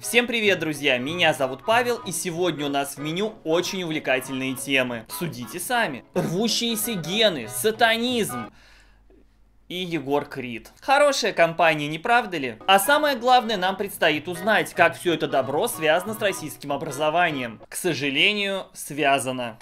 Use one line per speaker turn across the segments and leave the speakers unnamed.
Всем привет, друзья! Меня зовут Павел, и сегодня у нас в меню очень увлекательные темы. Судите сами. Рвущиеся гены, сатанизм, и Егор Крид. Хорошая компания, не правда ли? А самое главное, нам предстоит узнать, как все это добро связано с российским образованием. К сожалению, связано.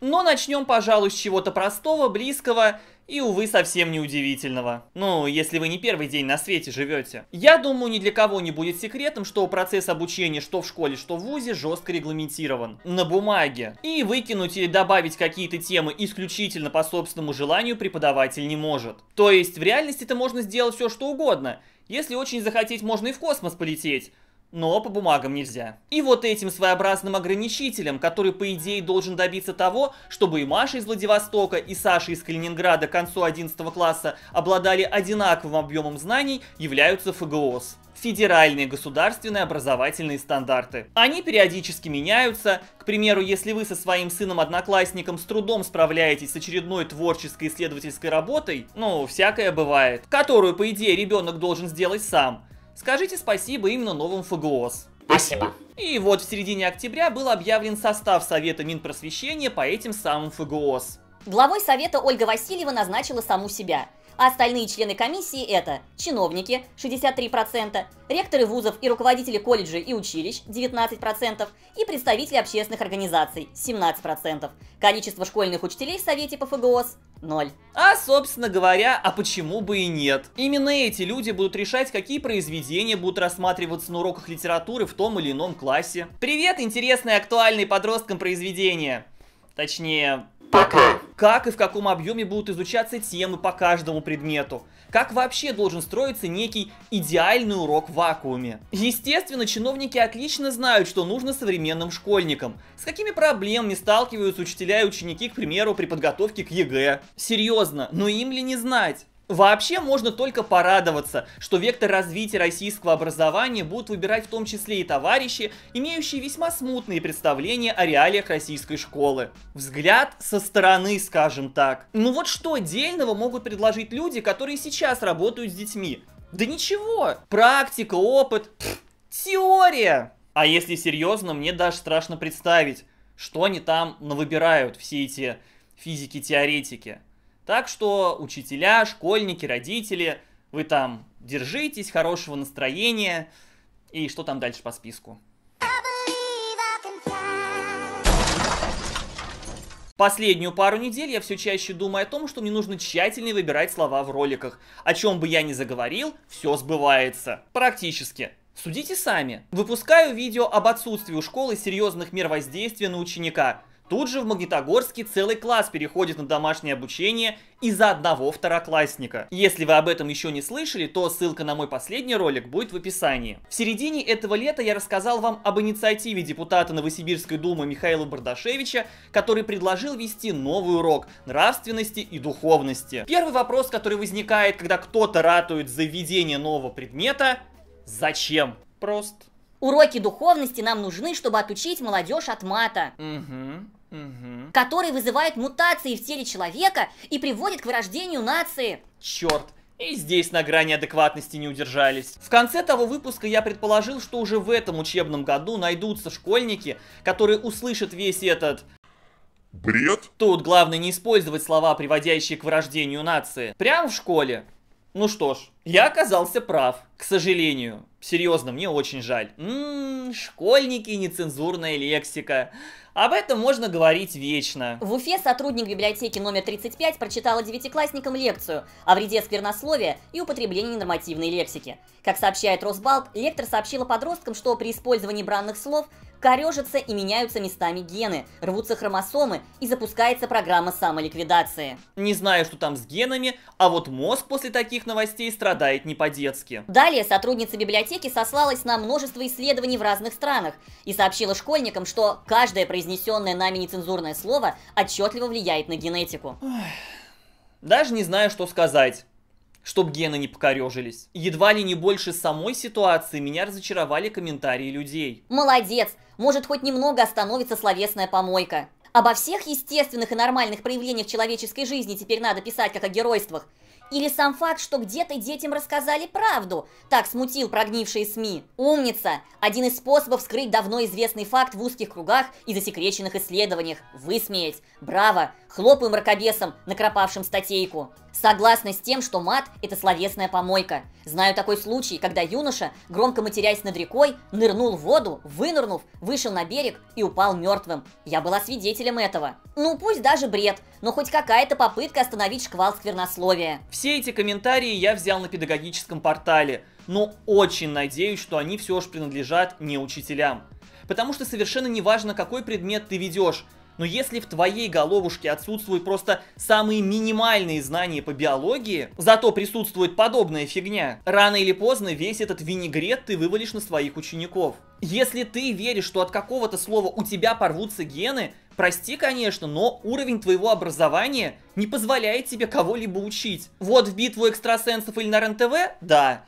Но начнем, пожалуй, с чего-то простого, близкого и, увы, совсем не удивительного. Ну, если вы не первый день на свете живете. Я думаю, ни для кого не будет секретом, что процесс обучения что в школе, что в ВУЗе жестко регламентирован. На бумаге. И выкинуть или добавить какие-то темы исключительно по собственному желанию преподаватель не может. То есть, в реальности это можно сделать все что угодно. Если очень захотеть, можно и в космос полететь но по бумагам нельзя. И вот этим своеобразным ограничителем, который по идее должен добиться того, чтобы и Маша из Владивостока, и Саша из Калининграда к концу 11 класса обладали одинаковым объемом знаний, являются ФГОС федеральные государственные образовательные стандарты. Они периодически меняются. К примеру, если вы со своим сыном-одноклассником с трудом справляетесь с очередной творческой исследовательской работой, ну, всякое бывает, которую, по идее, ребенок должен сделать сам, Скажите спасибо именно новым ФГОС. Спасибо. И вот в середине октября был объявлен состав Совета Минпросвещения по этим самым ФГОС.
Главой Совета Ольга Васильева назначила саму себя – остальные члены комиссии это чиновники 63%, ректоры вузов и руководители колледжей и училищ 19% и представители общественных организаций 17%. Количество школьных учителей в Совете по ФГОС
0. А, собственно говоря, а почему бы и нет? Именно эти люди будут решать, какие произведения будут рассматриваться на уроках литературы в том или ином классе. Привет, интересные актуальные подросткам произведения. Точнее... Пока как и в каком объеме будут изучаться темы по каждому предмету, как вообще должен строиться некий идеальный урок в вакууме. Естественно, чиновники отлично знают, что нужно современным школьникам, с какими проблемами сталкиваются учителя и ученики, к примеру, при подготовке к ЕГЭ. Серьезно, но им ли не знать? Вообще можно только порадоваться, что вектор развития российского образования будут выбирать в том числе и товарищи, имеющие весьма смутные представления о реалиях российской школы. Взгляд со стороны, скажем так. Ну вот что отдельного могут предложить люди, которые сейчас работают с детьми? Да ничего, практика, опыт, пфф, теория. А если серьезно, мне даже страшно представить, что они там навыбирают, все эти физики-теоретики. Так что учителя, школьники, родители, вы там держитесь, хорошего настроения и что там дальше по списку. Последнюю пару недель я все чаще думаю о том, что мне нужно тщательнее выбирать слова в роликах. О чем бы я ни заговорил, все сбывается. Практически. Судите сами. Выпускаю видео об отсутствии у школы серьезных мер воздействия на ученика – Тут же в Магнитогорске целый класс переходит на домашнее обучение из-за одного второклассника. Если вы об этом еще не слышали, то ссылка на мой последний ролик будет в описании. В середине этого лета я рассказал вам об инициативе депутата Новосибирской думы Михаила Бардашевича, который предложил вести новый урок нравственности и духовности. Первый вопрос, который возникает, когда кто-то ратует за введение нового предмета – зачем? Просто. Уроки духовности
нам нужны, чтобы отучить молодежь от мата.
Угу угу.
который вызывает мутации в теле человека и приводит к вырождению нации.
Черт, и здесь на грани адекватности не удержались. В конце того выпуска я предположил, что уже в этом учебном году найдутся школьники, которые услышат весь этот... Бред? Тут главное не использовать слова, приводящие к вырождению нации. Прямо в школе. Ну что ж, я оказался прав, к сожалению. Серьезно, мне очень жаль. М м-м-м школьники и нецензурная лексика. Об этом можно говорить вечно.
В Уфе сотрудник библиотеки номер 35 прочитала девятиклассникам лекцию о вреде сквернословия и употреблении нормативной лексики. Как сообщает Росбалт, лектор сообщила подросткам, что при использовании бранных слов корежатся и меняются местами гены, рвутся хромосомы и запускается программа
самоликвидации. Не знаю, что там с генами, а вот мозг после таких новостей страдает не по-детски.
Далее сотрудница библиотеки сослалась на множество исследований в разных странах и сообщила школьникам, что каждое произнесенное нами нецензурное слово отчетливо влияет на
генетику. даже не знаю, что сказать. Чтоб гены не покорежились. Едва ли не больше самой ситуации меня разочаровали комментарии людей.
Молодец! Может, хоть немного остановится словесная помойка. Обо всех естественных и нормальных проявлениях человеческой жизни теперь надо писать как о геройствах. Или сам факт, что где-то детям рассказали правду, так смутил прогнившие СМИ. Умница! Один из способов скрыть давно известный факт в узких кругах и засекреченных исследованиях. Высмеять. Браво! Хлопаю мракобесом, накропавшим статейку. Согласна с тем, что мат – это словесная помойка. Знаю такой случай, когда юноша, громко матерясь над рекой, нырнул в воду, вынырнув, вышел на берег и упал мертвым. Я была свидетелем этого. Ну пусть даже бред, но ну, хоть какая-то попытка остановить шквал сквернословия.
Все эти комментарии я взял на педагогическом портале, но очень надеюсь, что они все же принадлежат не учителям. Потому что совершенно не важно, какой предмет ты ведешь, но если в твоей головушке отсутствуют просто самые минимальные знания по биологии, зато присутствует подобная фигня, рано или поздно весь этот винегрет ты вывалишь на своих учеников. Если ты веришь, что от какого-то слова у тебя порвутся гены, Прости, конечно, но уровень твоего образования не позволяет тебе кого-либо учить. Вот в битву экстрасенсов или на РНТВ? Да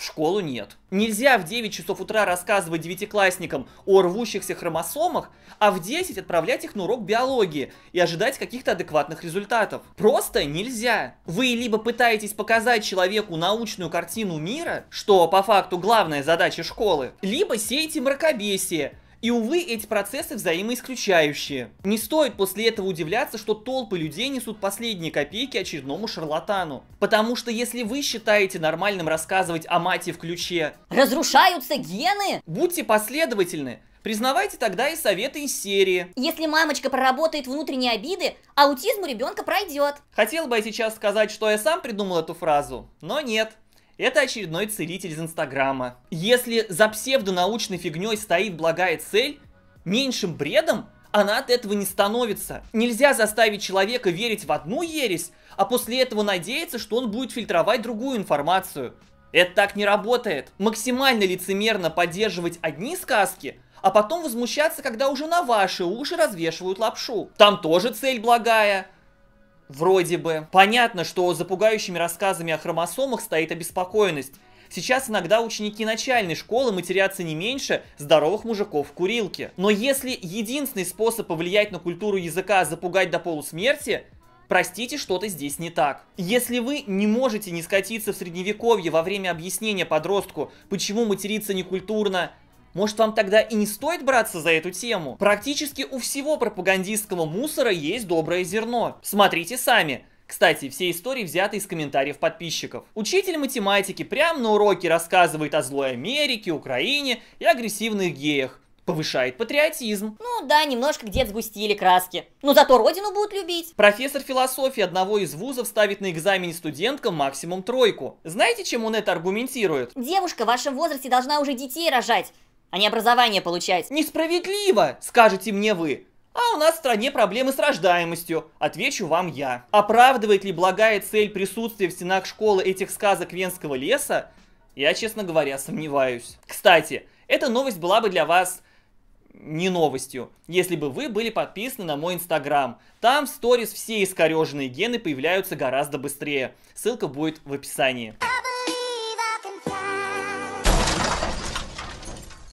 в школу нет. Нельзя в 9 часов утра рассказывать девятиклассникам о рвущихся хромосомах, а в 10 отправлять их на урок биологии и ожидать каких-то адекватных результатов. Просто нельзя. Вы либо пытаетесь показать человеку научную картину мира, что по факту главная задача школы, либо сеете мракобесие – и, увы, эти процессы взаимоисключающие. Не стоит после этого удивляться, что толпы людей несут последние копейки очередному шарлатану. Потому что если вы считаете нормальным рассказывать о мате в ключе «Разрушаются гены!» Будьте последовательны. Признавайте тогда и советы из серии.
Если мамочка проработает внутренние обиды, аутизм у ребенка пройдет.
Хотел бы я сейчас сказать, что я сам придумал эту фразу, но нет. Это очередной целитель из Инстаграма. Если за псевдонаучной фигней стоит благая цель, меньшим бредом она от этого не становится. Нельзя заставить человека верить в одну ересь, а после этого надеяться, что он будет фильтровать другую информацию. Это так не работает. Максимально лицемерно поддерживать одни сказки, а потом возмущаться, когда уже на ваши уши развешивают лапшу. Там тоже цель благая, Вроде бы. Понятно, что за пугающими рассказами о хромосомах стоит обеспокоенность. Сейчас иногда ученики начальной школы матерятся не меньше здоровых мужиков в курилке. Но если единственный способ повлиять на культуру языка запугать до полусмерти, Простите, что-то здесь не так. Если вы не можете не скатиться в средневековье во время объяснения подростку, почему материться некультурно, может вам тогда и не стоит браться за эту тему? Практически у всего пропагандистского мусора есть доброе зерно. Смотрите сами. Кстати, все истории взяты из комментариев подписчиков. Учитель математики прямо на уроке рассказывает о злой Америке, Украине и агрессивных геях. Повышает патриотизм.
Ну да, немножко где-то сгустили краски. Но ну, зато родину будут любить.
Профессор философии одного из вузов ставит на экзамене студенткам максимум тройку. Знаете, чем он это аргументирует?
Девушка в вашем возрасте должна уже детей рожать
а не образование получать. Несправедливо, скажете мне вы. А у нас в стране проблемы с рождаемостью, отвечу вам я. Оправдывает ли благая цель присутствия в стенах школы этих сказок Венского леса? Я, честно говоря, сомневаюсь. Кстати, эта новость была бы для вас не новостью, если бы вы были подписаны на мой инстаграм. Там в сторис все искореженные гены появляются гораздо быстрее. Ссылка будет в описании.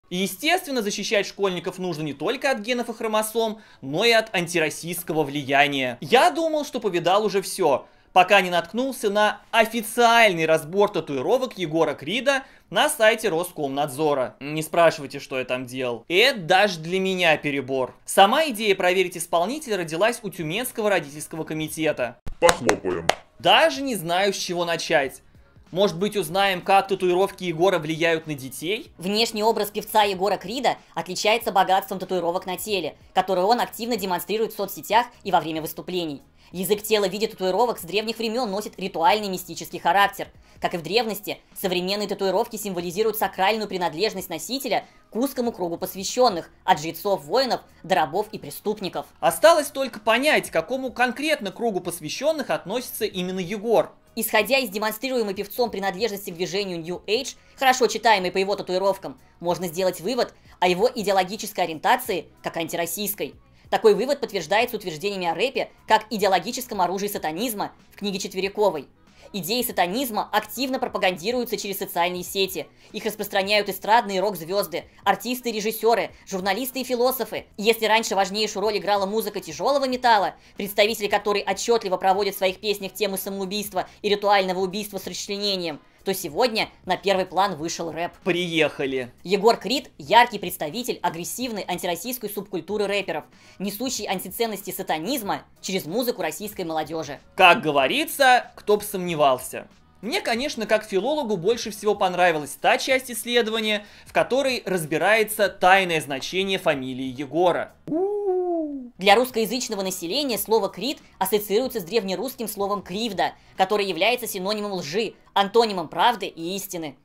естественно, защищать школьников нужно не только от генов и хромосом, но и от антироссийского влияния. Я думал, что повидал уже все, пока не наткнулся на официальный разбор татуировок Егора Крида на сайте Роскомнадзора. Не спрашивайте, что я там делал. Это даже для меня перебор. Сама идея проверить исполнителя родилась у Тюменского родительского комитета. Похлопаем. Даже не знаю, с чего начать. Может быть, узнаем, как татуировки Егора влияют на детей? Внешний образ певца Егора Крида отличается
богатством татуировок на теле, которые он активно демонстрирует в соцсетях и во время выступлений. Язык тела в виде татуировок с древних времен носит ритуальный мистический характер. Как и в древности, современные татуировки символизируют сакральную принадлежность носителя к узкому кругу посвященных, от жрецов, воинов до рабов и преступников. Осталось только понять, к какому конкретно кругу посвященных относится именно Егор. Исходя из демонстрируемой певцом принадлежности к движению New Age, хорошо читаемой по его татуировкам, можно сделать вывод о его идеологической ориентации как антироссийской. Такой вывод подтверждается утверждениями о рэпе как идеологическом оружии сатанизма в книге Четверяковой – Идеи сатанизма активно пропагандируются через социальные сети. Их распространяют эстрадные рок-звезды, артисты и режиссеры, журналисты и философы. если раньше важнейшую роль играла музыка тяжелого металла, представители которой отчетливо проводят в своих песнях темы самоубийства и ритуального убийства с расчленением, то сегодня на первый план вышел рэп.
Приехали.
Егор Крид – яркий представитель агрессивной антироссийской субкультуры рэперов, несущий антиценности сатанизма через музыку российской молодежи.
Как говорится, кто бы сомневался. Мне, конечно, как филологу больше всего понравилась та часть исследования, в которой разбирается тайное значение фамилии Егора. У
для русскоязычного населения слово «крит» ассоциируется с древнерусским словом «кривда», которое является синонимом лжи, антонимом правды и истины.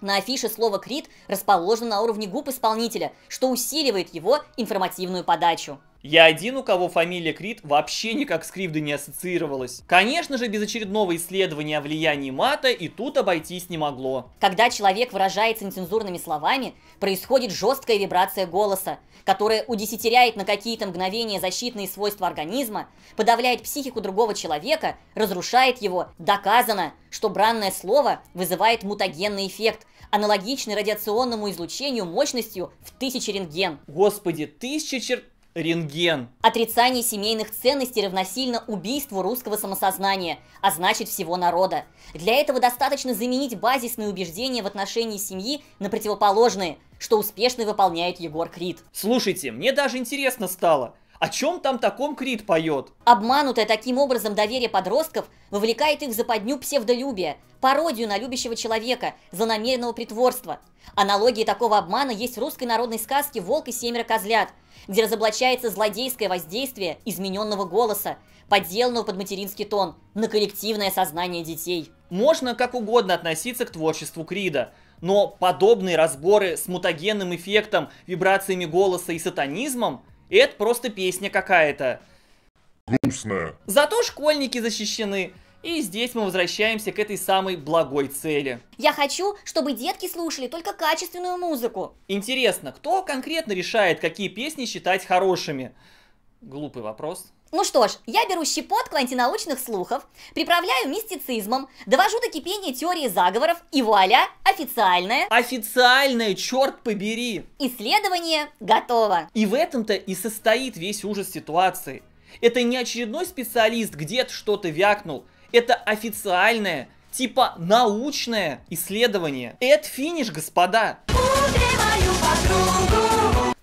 На афише слово «крит» расположено на уровне губ исполнителя, что усиливает его информативную подачу.
Я один, у кого фамилия Крид вообще никак с Кривдой не ассоциировалась. Конечно же, без очередного исследования о влиянии мата и тут обойтись не могло.
Когда человек выражается нецензурными словами, происходит жесткая вибрация голоса, которая удесятеряет на какие-то мгновения защитные свойства организма, подавляет психику другого человека, разрушает его. Доказано, что бранное слово вызывает мутагенный эффект, аналогичный радиационному излучению мощностью в тысячи рентген.
Господи, тысяча черт рентген.
Отрицание семейных ценностей равносильно убийству русского самосознания, а значит всего народа. Для этого достаточно заменить базисные убеждения в отношении семьи на противоположные, что успешно выполняет Егор Крид.
Слушайте, мне даже интересно стало – о чем там таком Крид поет?
Обманутое таким образом доверие подростков вовлекает их в западню псевдолюбия, пародию на любящего человека, злонамеренного притворства. Аналогии такого обмана есть в русской народной сказке «Волк и семеро козлят», где разоблачается злодейское воздействие измененного голоса, подделанного
под материнский тон, на коллективное сознание детей. Можно как угодно относиться к творчеству Крида, но подобные разборы с мутагенным эффектом, вибрациями голоса и сатанизмом – это просто песня какая-то. Грустная. Зато школьники защищены. И здесь мы возвращаемся к этой самой благой цели.
Я хочу, чтобы детки слушали только качественную музыку.
Интересно, кто конкретно решает, какие песни считать хорошими? Глупый вопрос.
Ну что ж, я беру щепотку антинаучных слухов, приправляю мистицизмом, довожу до кипения теории заговоров и
вуаля, официальное... Официальное, черт побери! Исследование готово. И в этом-то и состоит весь ужас ситуации. Это не очередной специалист где-то что-то вякнул, это официальное, типа научное исследование. Это финиш, господа.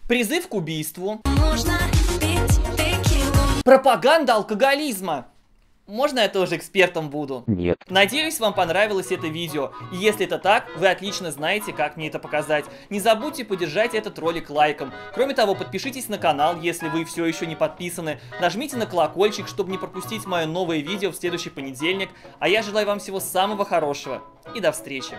Призыв к убийству. Можно Пропаганда алкоголизма. Можно я тоже экспертом буду? Нет. Надеюсь, вам понравилось это видео. И если это так, вы отлично знаете, как мне это показать. Не забудьте поддержать этот ролик лайком. Кроме того, подпишитесь на канал, если вы все еще не подписаны. Нажмите на колокольчик, чтобы не пропустить мое новое видео в следующий понедельник. А я желаю вам всего самого хорошего и до встречи.